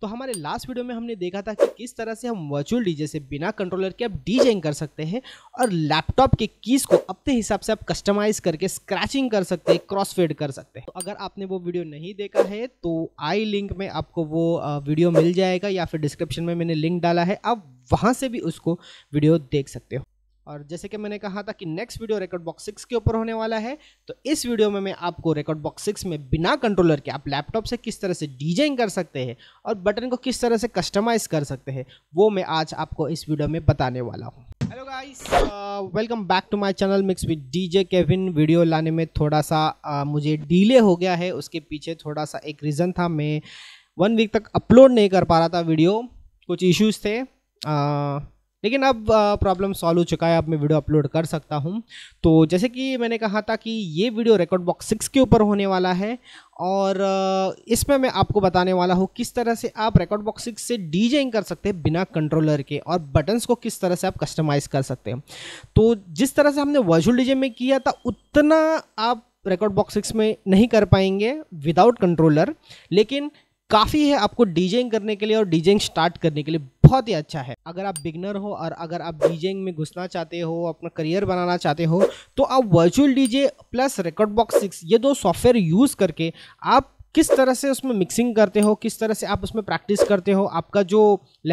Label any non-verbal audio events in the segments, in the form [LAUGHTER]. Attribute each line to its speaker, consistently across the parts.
Speaker 1: तो हमारे last video में हमने देखा था कि किस तरह से हम वर्चुअल डीजे से बिना कंट्रोलर के आप डीजेइंग कर सकते हैं और लैपटॉप के कीज़ को अपने हिसाब से आप कस्टमाइज करके स्क्रैचिंग कर सकते हैं क्रॉसफेड कर सकते हैं तो अगर आपने वो वीडियो नहीं देखा है तो आई लिंक में आपको वो वीडियो मिल जाएगा या फिर डिस्क्रिप्शन में मैंने लिंक डाला है आप वहाँ से भी उसको वीडियो देख सकते हो और जैसे कि मैंने कहा था कि next video Rekordbox six के ऊपर होने वाला है तो इस वीडियो में मैं आपको रिकॉर्ड बॉक्स सिक्स में बिना कंट्रोलर के आप लैपटॉप से किस तरह से डिजाइन कर सकते हैं और बटन को किस तरह से कस्टमाइज़ कर सकते हैं वो मैं आज आपको इस वीडियो में बताने वाला हूँ hello guys welcome back to my channel mix with DJ Kevin video लाने में थोड़ा सा uh, मुझे डिले हो गया है उसके पीछे थोड़ा सा एक रीज़न था मैं वन वीक तक अपलोड नहीं कर पा रहा था वीडियो कुछ इश्यूज़ थे uh, लेकिन अब प्रॉब्लम सॉल्व हो चुका है अब मैं वीडियो अपलोड कर सकता हूँ तो जैसे कि मैंने कहा था कि ये वीडियो रिकॉर्ड बॉक्स सिक्स के ऊपर होने वाला है और इसमें मैं आपको बताने वाला हूँ किस तरह से आप रिकॉर्ड बॉक्स सिक्स से डीजेइंग कर सकते हैं बिना कंट्रोलर के और बटन्स को किस तरह से आप कस्टमाइज़ कर सकते हैं तो जिस तरह से हमने वर्चुअल डीजे में किया था उतना आप रिकॉर्ड बॉक्स सिक्स में नहीं कर पाएंगे विदाउट कंट्रोलर लेकिन काफ़ी है आपको डीजेंग करने के लिए और डीजेंग स्टार्ट करने के लिए बहुत ही अच्छा है अगर आप बिगनर हो और अगर आप डीजेंग में घुसना चाहते हो अपना करियर बनाना चाहते हो तो आप virtual DJ plus Rekordbox six ये दो सॉफ्टवेयर यूज़ करके आप किस तरह से उसमें मिक्सिंग करते हो किस तरह से आप उसमें प्रैक्टिस करते हो आपका जो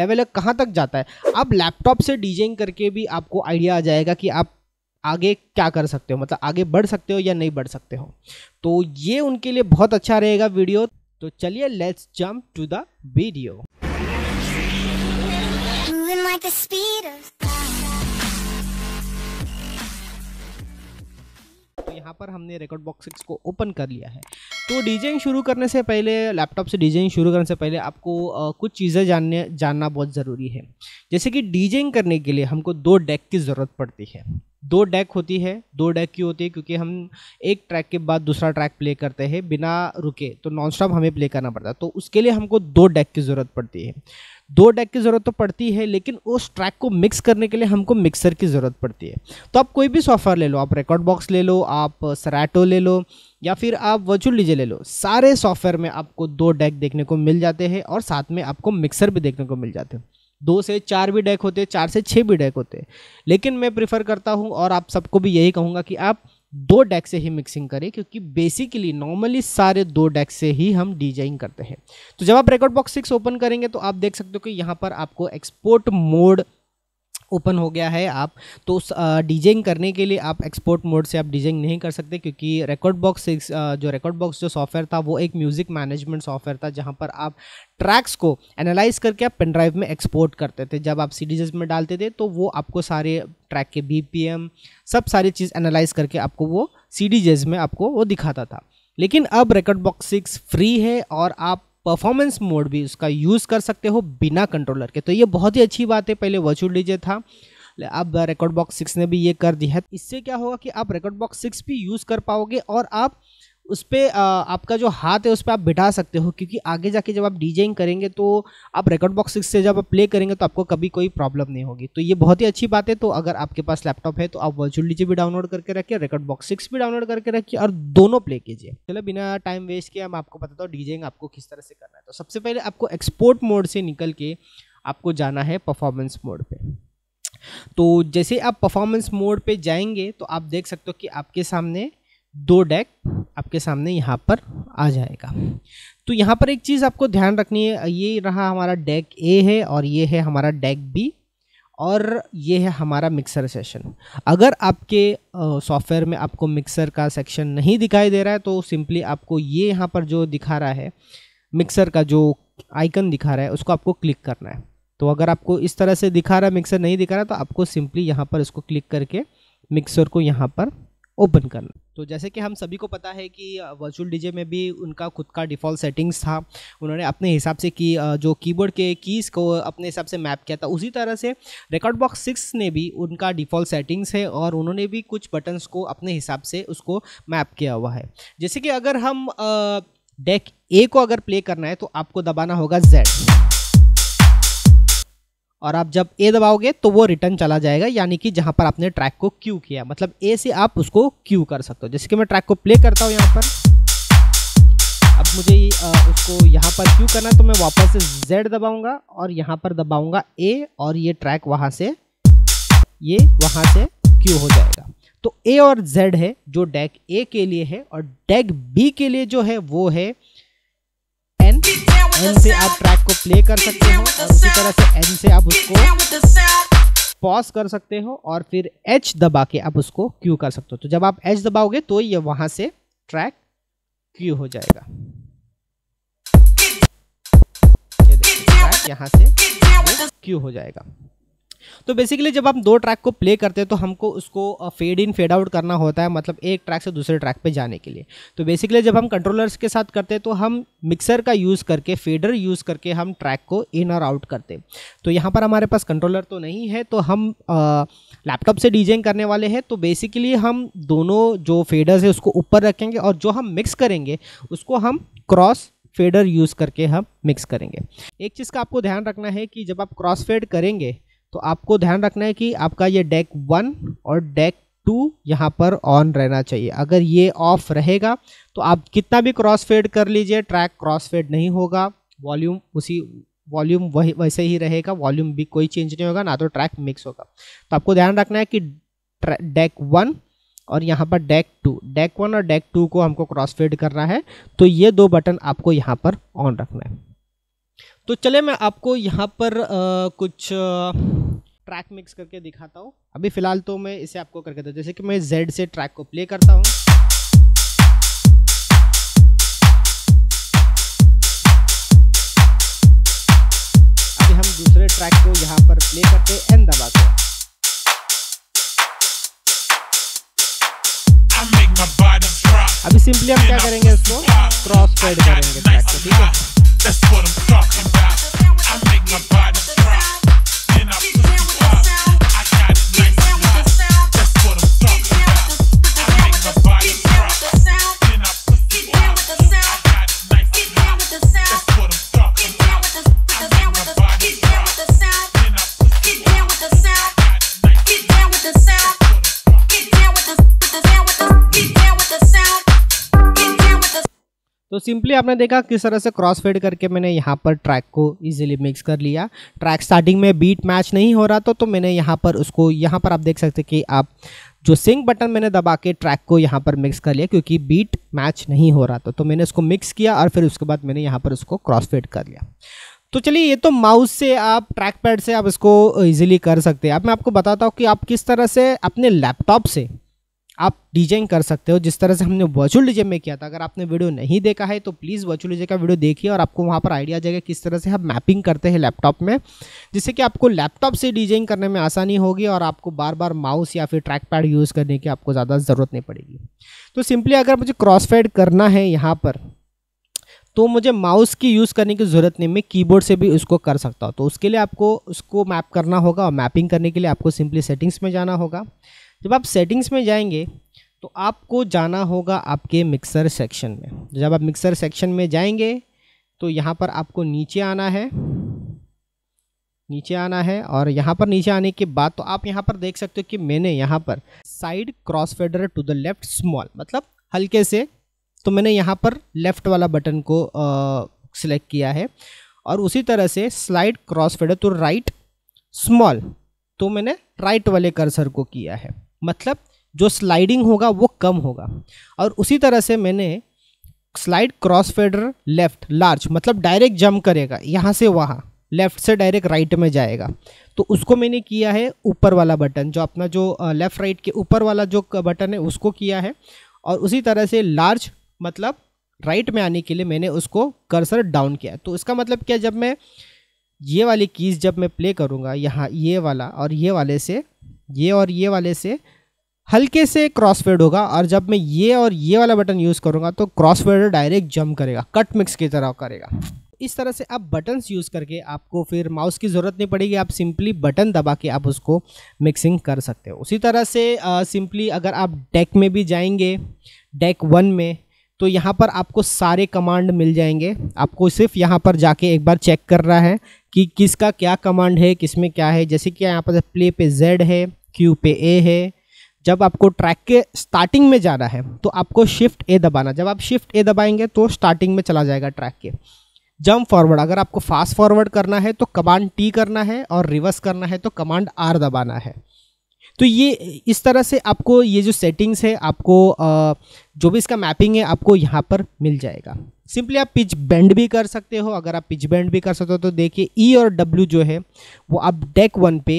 Speaker 1: लेवल है कहाँ तक जाता है आप लैपटॉप से डीजेंग करके भी आपको आइडिया आ जाएगा कि आप आगे क्या कर सकते हो मतलब आगे बढ़ सकते हो या नहीं बढ़ सकते हो तो ये उनके लिए बहुत अच्छा रहेगा वीडियो तो चलिए let's jump to the video तो यहाँ पर हमने रिकॉर्ड बॉक्स सिक्स को ओपन कर लिया है तो डिजाइन शुरू करने से पहले लैपटॉप से डिजाइन शुरू करने से पहले आपको आ, कुछ चीज़ें जानने जानना बहुत ज़रूरी है जैसे कि डिजाइन करने के लिए हमको दो डेक की ज़रूरत पड़ती है दो डेक होती है दो डेक की होती है क्योंकि हम एक ट्रैक के बाद दूसरा ट्रैक प्ले करते हैं बिना रुके तो नॉन स्टॉप हमें प्ले करना पड़ता है तो उसके लिए हमको दो डेक की ज़रूरत पड़ती है दो डेक की ज़रूरत तो पड़ती है लेकिन उस ट्रैक को मिक्स करने के लिए हमको मिक्सर की ज़रूरत पड़ती है तो आप कोई भी सॉफ्टवेयर ले लो आप रिकॉर्ड बॉक्स ले लो आप सराटो ले लो या फिर आप वर्चुअल डीजे ले लो सारे सॉफ्टवेयर में आपको दो डेक देखने को मिल जाते हैं और साथ में आपको मिक्सर भी देखने को मिल जाते हैं दो से चार भी डेक होते हैं चार से छः भी डेक होते हैं लेकिन मैं प्रिफर करता हूँ और आप सबको भी यही कहूँगा कि आप दो डेक से ही मिक्सिंग करें क्योंकि बेसिकली नॉर्मली सारे दो डेक से ही हम डिजाइन करते हैं तो जब आप रिकॉर्ड बॉक्स सिक्स ओपन करेंगे तो आप देख सकते हो कि यहाँ पर आपको एक्सपोर्ट मोड ओपन हो गया है आप तो डिजाइन करने के लिए आप एक्सपोर्ट मोड से आप डीजेंग नहीं कर सकते क्योंकि रिकॉर्ड बॉक्स जो रिकॉर्ड बॉक्स जो सॉफ्टवेयर था वो एक म्यूज़िक मैनेजमेंट सॉफ्टवेयर था जहाँ पर आप ट्रैक्स को एनालाइज करके आप पेन ड्राइव में एक्सपोर्ट करते थे जब आप सी में डालते थे तो वो आपको सारे ट्रैक के बी सब सारी चीज़ एनालाइज करके आपको वो सी में आपको वो दिखाता था लेकिन अब रिकॉर्ड बॉक्स सिक्स फ्री है और आप परफॉर्मेंस मोड भी उसका यूज़ कर सकते हो बिना कंट्रोलर के तो ये बहुत ही अच्छी बात है पहले वर्चुअल डीजे था अब रिकॉर्ड बॉक्स सिक्स ने भी ये कर दिया है इससे क्या होगा कि आप रिकॉर्ड बॉक्स सिक्स भी यूज़ कर पाओगे और आप उस पर आपका जो हाथ है उस पर आप बिठा सकते हो क्योंकि आगे जाके जब आप डीजेइंग करेंगे तो आप रिकॉर्ड बॉक्स से जब आप प्ले करेंगे तो आपको कभी कोई प्रॉब्लम नहीं होगी तो ये बहुत ही अच्छी बात है तो अगर आपके पास लैपटॉप है तो आप वर्चुअल डीजे भी डाउनलोड करके रखिए रिकॉर्ड बॉक्स सिक्स भी डाउनलोड करके रखिए और दोनों प्ले कीजिए चलो बिना टाइम वेस्ट किए हम आपको बताता हूँ डीजेइंग आपको किस तरह से करना है तो सबसे पहले आपको एक्सपोर्ट मोड से निकल के आपको जाना है परफॉर्मेंस मोड पर तो जैसे आप परफॉर्मेंस मोड पर जाएंगे तो आप देख सकते हो कि आपके सामने दो डेक आपके सामने यहाँ पर आ जाएगा तो यहाँ पर एक चीज़ आपको ध्यान रखनी है ये रहा हमारा डेक ए है और ये है हमारा डेक बी और ये है हमारा मिक्सर सेशन अगर आपके सॉफ्टवेयर में आपको मिक्सर का सेक्शन नहीं दिखाई दे रहा है तो सिंपली आपको ये यहाँ पर जो दिखा रहा है मिक्सर का जो आइकन दिखा रहा है उसको आपको क्लिक करना है तो अगर आपको इस तरह से दिखा रहा है मिक्सर नहीं दिखा रहा तो आपको सिंपली यहाँ पर इसको क्लिक करके मिक्सर को यहाँ पर ओपन करना तो जैसे कि हम सभी को पता है कि वर्चुअल डीजे में भी उनका खुद का डिफ़ॉल्ट सेटिंग्स था उन्होंने अपने हिसाब से की जो कीबोर्ड के कीज़ को अपने हिसाब से मैप किया था उसी तरह से रिकॉर्ड बॉक्स सिक्स ने भी उनका डिफ़ॉल्ट सेटिंग्स है और उन्होंने भी कुछ बटन्स को अपने हिसाब से उसको मैप किया हुआ है जैसे कि अगर हम डेक ए को अगर प्ले करना है तो आपको दबाना होगा जेड और आप जब ए दबाओगे तो वो रिटर्न चला जाएगा यानी कि जहाँ पर आपने ट्रैक को क्यू किया मतलब ए से आप उसको क्यू कर सकते हो जैसे कि मैं ट्रैक को प्ले करता हूँ यहाँ पर अब मुझे उसको यहाँ पर क्यू करना है तो मैं वापस से जेड दबाऊँगा और यहाँ पर दबाऊँगा ए और ये ट्रैक वहाँ से ये वहाँ से क्यू हो जाएगा तो ए और जेड है जो डेक ए के लिए है और डेक बी के लिए जो है वो है एन से आप ट्रैक को प्ले कर सकते हो और उसी तरह से एन से आप उसको पॉज कर सकते हो और फिर एच दबा के आप उसको क्यू कर सकते हो तो जब आप एच दबाओगे तो ये वहां से ट्रैक क्यू हो जाएगा ये ट्रैक से क्यू हो जाएगा तो बेसिकली जब हम दो ट्रैक को प्ले करते हैं तो हमको उसको फेड इन फेड आउट करना होता है मतलब एक ट्रैक से दूसरे ट्रैक पे जाने के लिए तो बेसिकली जब हम कंट्रोलर्स के साथ करते हैं तो हम मिक्सर का यूज़ करके फेडर यूज़ करके हम ट्रैक को इन और आउट करते तो यहाँ पर हमारे पास कंट्रोलर तो नहीं है तो हम लैपटॉप से डीजेंग करने वाले हैं तो बेसिकली हम दोनों जो फेडर्स है उसको ऊपर रखेंगे और जो हम मिक्स करेंगे उसको हम क्रॉस फेडर यूज़ करके हम मिक्स करेंगे एक चीज़ का आपको ध्यान रखना है कि जब आप क्रॉस फेड करेंगे तो आपको ध्यान रखना है कि आपका ये डेक वन और डेक टू यहाँ पर ऑन रहना चाहिए अगर ये ऑफ रहेगा तो आप कितना भी क्रॉस फेड कर लीजिए ट्रैक क्रॉस फेड नहीं होगा वॉल्यूम उसी वॉल्यूम वही वैसे ही रहेगा वॉल्यूम भी कोई चेंज नहीं होगा ना तो ट्रैक मिक्स होगा तो आपको ध्यान रखना है कि डेक वन और यहाँ पर डेक टू डेक वन और डेक टू को हमको क्रॉस फेड करना है तो ये दो बटन आपको यहाँ पर ऑन रखना है तो चले मैं आपको यहाँ पर आ, कुछ आ, ट्रैक मिक्स करके दिखाता हूँ अभी फ़िलहाल तो मैं इसे आपको करके देता हूँ जैसे कि मैं जेड से ट्रैक को प्ले करता हूँ अभी हम दूसरे ट्रैक को यहाँ पर प्ले करते एंड दबाते हैं अभी सिंपली हम क्या करेंगे इसको क्रॉस फेड करेंगे ट्रैक को ठीक है सिंपली आपने देखा किस तरह से क्रॉस फेड करके मैंने यहाँ पर ट्रैक को इजीली मिक्स कर लिया ट्रैक स्टार्टिंग में बीट मैच नहीं हो रहा था तो मैंने यहाँ पर उसको यहाँ पर आप देख सकते कि आप जो सिंक बटन मैंने दबा के ट्रैक को यहाँ पर मिक्स कर लिया क्योंकि बीट मैच नहीं हो रहा था तो मैंने उसको मिक्स किया और फिर उसके बाद मैंने यहाँ पर उसको क्रॉस फेड कर लिया तो चलिए ये तो माउस से आप ट्रैक पैड से आप इसको इजीली कर सकते हैं अब मैं आपको बताता हूँ कि आप किस तरह से अपने लैपटॉप से आप डिजाइन कर सकते हो जिस तरह से हमने वर्चुअल डीजे में किया था अगर आपने वीडियो नहीं देखा है तो प्लीज़ वर्चुअल डीजे का वीडियो देखिए और आपको वहाँ पर आइडिया आ जाएगा किस तरह से हम मैपिंग करते हैं लैपटॉप में जिससे कि आपको लैपटॉप से डिजाइन करने में आसानी होगी और आपको बार बार माउस या फिर ट्रैक पैड यूज़ करने की आपको ज़्यादा ज़रूरत नहीं पड़ेगी तो सिंपली अगर मुझे क्रॉस फेड करना है यहाँ पर तो मुझे माउस की यूज़ करने की ज़रूरत नहीं मैं कीबोर्ड से भी उसको कर सकता हूँ तो उसके लिए आपको उसको मैप करना होगा और मैपिंग करने के लिए आपको सिंपली सेटिंग्स में जाना होगा जब आप सेटिंग्स में जाएंगे तो आपको जाना होगा आपके मिक्सर सेक्शन में जब आप मिक्सर सेक्शन में जाएंगे तो यहाँ पर आपको नीचे आना है नीचे आना है और यहाँ पर नीचे आने के बाद तो आप यहाँ पर देख सकते हो कि मैंने यहाँ पर side crossfader to the left small मतलब हल्के से तो मैंने यहाँ पर लेफ़्ट वाला बटन को सिलेक्ट किया है और उसी तरह से slide crossfader to right small तो मैंने राइट वाले कर्सर को किया है मतलब जो स्लाइडिंग होगा वो कम होगा और उसी तरह से मैंने slide crossfader left large मतलब डायरेक्ट जंप करेगा यहाँ से वहाँ लेफ़्ट से डायरेक्ट राइट में जाएगा तो उसको मैंने किया है ऊपर वाला बटन जो अपना जो लेफ़्ट राइट के ऊपर वाला जो बटन है उसको किया है और उसी तरह से लार्ज मतलब राइट में आने के लिए मैंने उसको कर्सर डाउन किया तो इसका मतलब क्या जब मैं ये वाली कीज़ जब मैं प्ले करूँगा यहाँ ये वाला और ये वाले से ये और ये वाले से हल्के से क्रॉस फेड होगा और जब मैं ये और ये वाला बटन यूज़ करूँगा तो क्रॉस डायरेक्ट जम करेगा कट मिक्स की तरह करेगा इस तरह से आप बटन्स यूज़ करके आपको फिर माउस की ज़रूरत नहीं पड़ेगी आप सिंपली बटन दबा के आप उसको मिक्सिंग कर सकते हो उसी तरह से सिंपली अगर आप डेक में भी जाएंगे डेक वन में तो यहाँ पर आपको सारे कमांड मिल जाएंगे आपको सिर्फ यहाँ पर जाके एक बार चेक करना है कि किसका क्या कमांड है किस में क्या है जैसे कि यहाँ पर प्ले पे जेड है क्यू पे ए है जब आपको ट्रैक के स्टार्टिंग में जाना है तो आपको शिफ्ट ए दबाना जब आप शिफ्ट ए दबाएंगे तो स्टार्टिंग में चला जाएगा ट्रैक के जंप फॉरवर्ड अगर आपको फास्ट फॉरवर्ड करना है तो कमांड टी करना है और रिवर्स करना है तो कमांड आर दबाना है तो ये इस तरह से आपको ये जो सेटिंग्स है आपको जो भी इसका मैपिंग है आपको यहाँ पर मिल जाएगा सिंपली आप पिच बैंड भी कर सकते हो अगर आप पिच बैंड भी कर सकते हो तो देखिए ई e और डब्ल्यू जो है वो आप डेक वन पे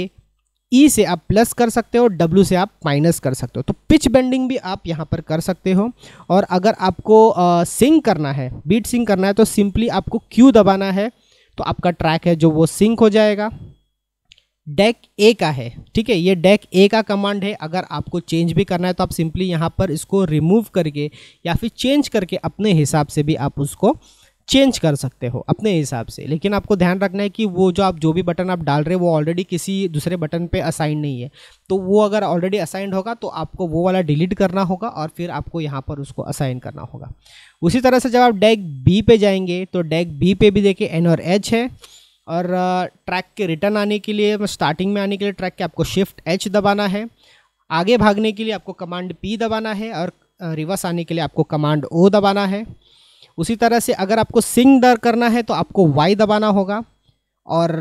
Speaker 1: ई e से आप प्लस कर सकते हो डब्ल्यू से आप माइनस कर सकते हो तो पिच बेंडिंग भी आप यहाँ पर कर सकते हो और अगर आपको सिंक करना है बीट सिंक करना है तो सिंपली आपको क्यू दबाना है तो आपका ट्रैक है जो वो सिंक हो जाएगा डेक ए का है ठीक है ये डेक ए का कमांड है अगर आपको चेंज भी करना है तो आप सिंपली यहाँ पर इसको रिमूव करके या फिर चेंज करके अपने हिसाब से भी आप उसको चेंज कर सकते हो अपने हिसाब से लेकिन आपको ध्यान रखना है कि वो जो आप जो भी बटन आप डाल रहे हो वो ऑलरेडी किसी दूसरे बटन पे असाइन नहीं है तो वो अगर ऑलरेडी असाइंड होगा तो आपको वो वाला डिलीट करना होगा और फिर आपको यहाँ पर उसको असाइन करना होगा उसी तरह से जब आप डैग बी पे जाएंगे तो डैग बी पे भी देखिए एन और एच है और ट्रैक के रिटर्न आने के लिए स्टार्टिंग मतलब में आने के लिए ट्रैक के आपको शिफ्ट एच दबाना है आगे भागने के लिए आपको कमांड पी दबाना है और रिवर्स आने के लिए आपको कमांड ओ दबाना है उसी तरह से अगर आपको सिंग दर करना है तो आपको वाई दबाना होगा और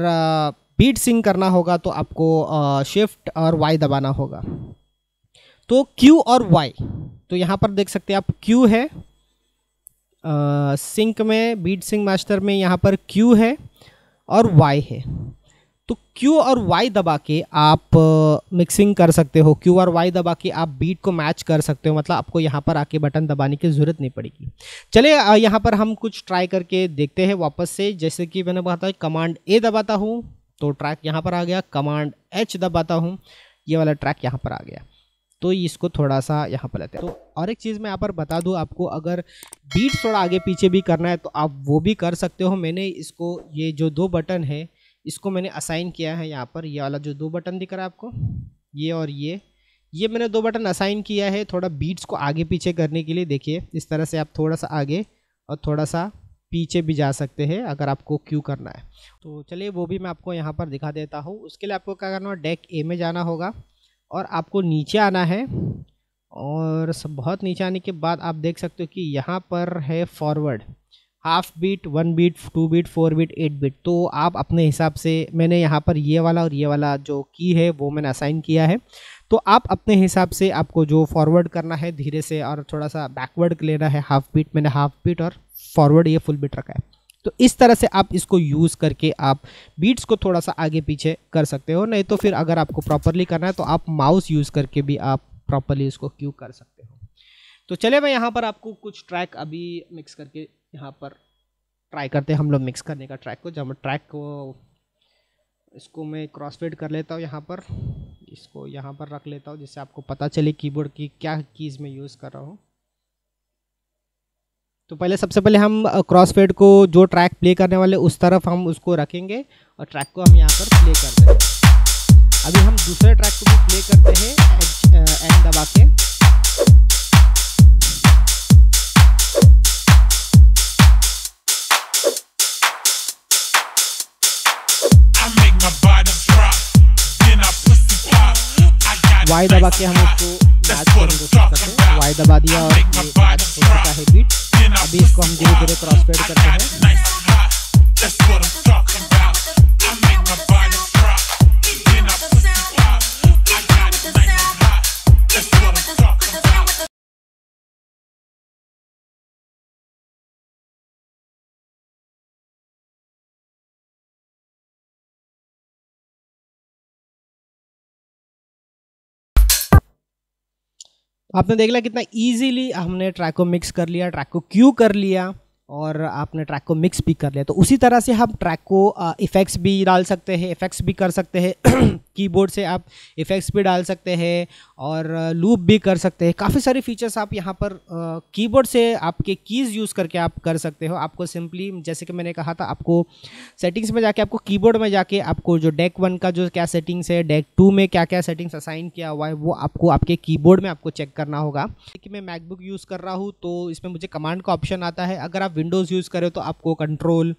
Speaker 1: बीट सिंग करना होगा तो आपको शिफ्ट और वाई दबाना होगा तो क्यू और वाई तो यहाँ पर देख सकते हैं आप क्यू है सिंक में बीट सिंग मास्टर में यहाँ पर क्यू है और y है तो q और y दबा के आप मिक्सिंग कर सकते हो q और y दबा के आप बीट को मैच कर सकते हो मतलब आपको यहाँ पर आके बटन दबाने की ज़रूरत नहीं पड़ेगी चले यहाँ पर हम कुछ ट्राई करके देखते हैं वापस से जैसे कि मैंने बताया कमांड ए दबाता हूँ तो ट्रैक यहाँ पर आ गया कमांड एच दबाता हूँ ये वाला ट्रैक यहाँ पर आ गया तो इसको थोड़ा सा यहाँ पर लेते हैं तो और एक चीज़ मैं यहाँ पर बता दूँ आपको अगर बीट थोड़ा आगे पीछे भी करना है तो आप वो भी कर सकते हो मैंने इसको ये जो दो बटन है इसको मैंने असाइन किया है यहाँ पर ये वाला जो दो बटन दिख रहा है आपको ये और ये ये मैंने दो बटन असाइन किया है थोड़ा बीट्स को आगे पीछे करने के लिए देखिए इस तरह से आप थोड़ा सा आगे और थोड़ा सा पीछे भी जा सकते हैं अगर आपको क्यू करना है तो चलिए वो भी मैं आपको यहाँ पर दिखा देता हूँ उसके लिए आपको क्या करना होगा डेक ए में जाना होगा और आपको नीचे आना है और सब बहुत नीचे आने के बाद आप देख सकते हो कि यहाँ पर है forward half beat one beat two beat four beat eight beat तो आप अपने हिसाब से मैंने यहाँ पर ये वाला और ये वाला जो की है वो मैंने असाइन किया है तो आप अपने हिसाब से आपको जो फॉरवर्ड करना है धीरे से और थोड़ा सा बैकवर्ड लेना है हाफ बीट मैंने हाफ बीट और फॉरवर्ड ये फुल बीट रखा है तो इस तरह से आप इसको यूज़ करके आप बीट्स को थोड़ा सा आगे पीछे कर सकते हो नहीं तो फिर अगर आपको प्रॉपरली करना है तो आप माउस यूज़ करके भी आप प्रॉपरली इसको क्यू कर सकते हो तो चले मैं यहाँ पर आपको कुछ ट्रैक अभी मिक्स करके यहाँ पर ट्राई करते हैं हम लोग मिक्स करने का ट्रैक को जब ट्रैक को इसको मैं क्रॉसफेड कर लेता हूँ यहाँ पर इसको यहाँ पर रख लेता हूँ जिससे आपको पता चले कीबोर्ड की क्या कीज़ मैं यूज़ कर रहा हूँ तो पहले सबसे पहले हम क्रॉस फेड को जो ट्रैक प्ले करने वाले उस तरफ हम उसको रखेंगे और ट्रैक को हम यहाँ पर प्ले करते हैं अभी हम दूसरे ट्रैक को भी प्ले करते हैं एंड दबा के वाई दबा के हम उसको वाई दबा दिया और ये है बीट अभी इसको हम धीरे धीरे क्रॉस फेड करते हैं आपने देख लिया कितना ईजिली हमने ट्रैक को मिक्स कर लिया ट्रैक को क्यू कर लिया और आपने ट्रैक को मिक्स भी कर लिया तो उसी तरह से हम ट्रैक को इफ़ेक्ट्स भी डाल सकते हैं इफ़ेक्ट्स भी कर सकते हैं कीबोर्ड [COUGHS] से आप इफ़ेक्ट्स भी डाल सकते हैं और लूप भी कर सकते हैं काफ़ी सारे फीचर्स आप यहाँ पर कीबोर्ड से आपके कीज़ यूज़ करके आप कर सकते हो आपको सिंपली जैसे कि मैंने कहा था आपको सेटिंग्स में जाके आपको कीबोर्ड में जाके आपको जो डेक वन का जो क्या सेटिंग्स है डेक टू में क्या क्या सेटिंग्स असाइन किया हुआ है वो आपको आपके कीबोर्ड में आपको चेक करना होगा कि मैं मैकबुक यूज़ कर रहा हूँ तो इसमें मुझे कमांड का ऑप्शन आता है अगर आप विंडोज़ यूज़ करें तो आपको कंट्रोल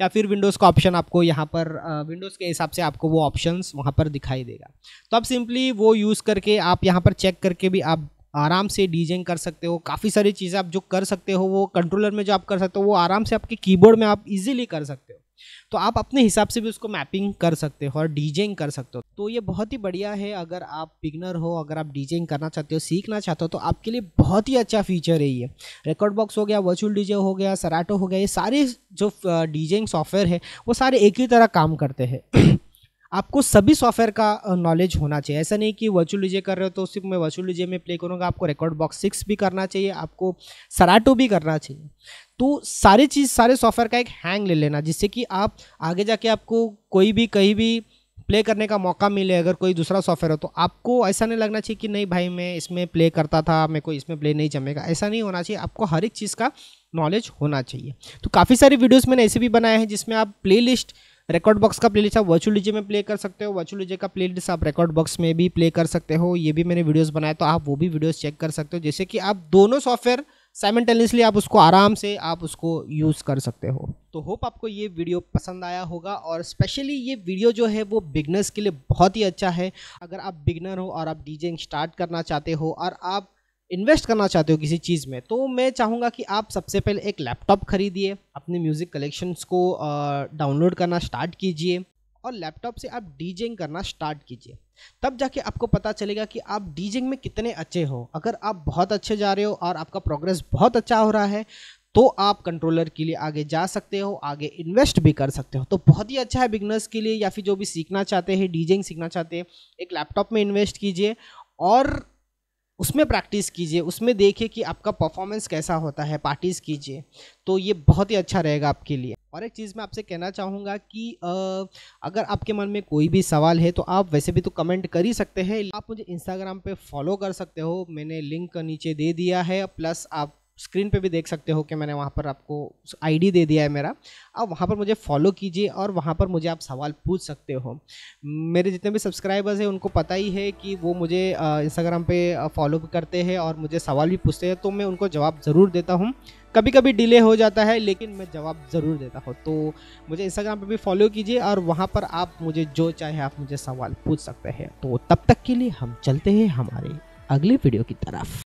Speaker 1: या फिर विंडोज़ का ऑप्शन आपको यहाँ पर विंडोज़ के हिसाब से आपको वो ऑप्शंस वहाँ पर दिखाई देगा तो आप सिंपली वो यूज़ करके आप यहाँ पर चेक करके भी आप आराम से डीजिंग कर सकते हो काफ़ी सारी चीज़ें आप जो कर सकते हो वो कंट्रोलर में जो आप कर सकते हो वो आराम से आपके कीबोर्ड में आप इजीली कर सकते हो तो आप अपने हिसाब से भी उसको मैपिंग कर सकते हो और डीजेइंग कर सकते हो तो ये बहुत ही बढ़िया है अगर आप बिगनर हो अगर आप डीजेइंग करना चाहते हो सीखना चाहते हो तो आपके लिए बहुत ही अच्छा फीचर है ये रिकॉर्ड बॉक्स हो गया वर्चुअल डीजे हो गया सराटो हो गया ये सारे जो डीजेइंग सॉफ्टवेयर है वो सारे एक ही तरह काम करते हैं आपको सभी सॉफ्टवेयर का नॉलेज होना चाहिए ऐसा नहीं कि वर्चुअल डीजे कर रहे हो तो सिर्फ मैं वर्चुअल डीजे में प्ले करूँगा आपको रिकॉर्ड बॉक्स सिक्स भी करना चाहिए आपको सराटो भी करना चाहिए तो सारी चीज़ सारे सॉफ्टवेयर का एक हैंग ले लेना जिससे कि आप आगे जाके आपको कोई भी कहीं भी प्ले करने का मौका मिले अगर कोई दूसरा सॉफ्टवेयर हो तो आपको ऐसा नहीं लगना चाहिए कि नहीं भाई मैं इसमें प्ले करता था मेरे को इसमें प्ले नहीं जमेगा ऐसा नहीं होना चाहिए आपको हर एक चीज़ का नॉलेज होना चाहिए तो काफ़ी सारी वीडियोस मैंने ऐसे भी बनाए हैं जिसमें आप प्लेलिस्ट रिकॉर्ड बॉक्स का प्लेलिस्ट आप वर्चुअल डीजे में प्ले कर सकते हो वर्चुअल डीजे का प्लेलिस्ट आप रिकॉर्ड बॉक्स में भी प्ले कर सकते हो ये भी मैंने वीडियोस बनाए तो आप वो भी वीडियोस चेक कर सकते हो जैसे कि आप दोनों सॉफ्टवेयर साइमल्टेनियसली आप उसको आराम से आप उसको यूज़ कर सकते हो तो होप आपको ये वीडियो पसंद आया होगा और स्पेशली ये वीडियो जो है वो बिगनर्स के लिए बहुत ही अच्छा है अगर आप बिगनर हो और आप डीजिंग स्टार्ट करना चाहते हो और आप इन्वेस्ट करना चाहते हो किसी चीज़ में तो मैं चाहूँगा कि आप सबसे पहले एक लैपटॉप खरीदिए अपने म्यूज़िक कलेक्शंस को डाउनलोड करना स्टार्ट कीजिए और लैपटॉप से आप डीजिंग करना स्टार्ट कीजिए तब जाके आपको पता चलेगा कि आप डीजिंग में कितने अच्छे हो अगर आप बहुत अच्छे जा रहे हो और आपका प्रोग्रेस बहुत अच्छा हो रहा है तो आप कंट्रोलर के लिए आगे जा सकते हो आगे इन्वेस्ट भी कर सकते हो तो बहुत ही अच्छा है बिगनर्स के लिए या फिर जो भी सीखना चाहते हैं डीजिंग सीखना चाहते हैं एक लैपटॉप में इन्वेस्ट कीजिए और उसमें प्रैक्टिस कीजिए उसमें देखिए कि आपका परफॉर्मेंस कैसा होता है पार्टीज़ कीजिए तो ये बहुत ही अच्छा रहेगा आपके लिए और एक चीज़ मैं आपसे कहना चाहूँगा कि आ, अगर आपके मन में कोई भी सवाल है तो आप वैसे भी तो कमेंट कर ही सकते हैं आप मुझे इंस्टाग्राम पे फॉलो कर सकते हो मैंने लिंक नीचे दे दिया है प्लस आप स्क्रीन पे भी देख सकते हो कि मैंने वहाँ पर आपको आईडी दे दिया है मेरा अब वहाँ पर मुझे फॉलो कीजिए और वहाँ पर मुझे आप सवाल पूछ सकते हो मेरे जितने भी सब्सक्राइबर्स हैं उनको पता ही है कि वो मुझे इंस्टाग्राम पे फॉलो भी करते हैं और मुझे सवाल भी पूछते हैं तो मैं उनको जवाब ज़रूर देता हूँ कभी कभी डिले हो जाता है लेकिन मैं जवाब ज़रूर देता हूँ तो मुझे इंस्टाग्राम पर भी फॉलो कीजिए और वहाँ पर आप मुझे जो चाहे आप मुझे सवाल पूछ सकते हैं तो तब तक के लिए हम चलते हैं हमारे अगले वीडियो की तरफ